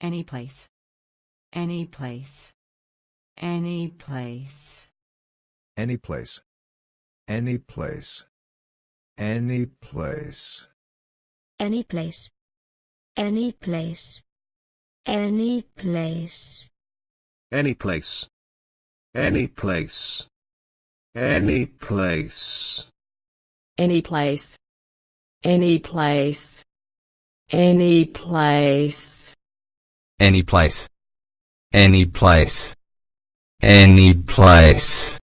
Any place. Any place. Any place. Any place. Any place. Any place. Any place. Any place. Any place. Any place. Any place. Any place. Any place. Any place. Any place. Any place. Any place. Any place.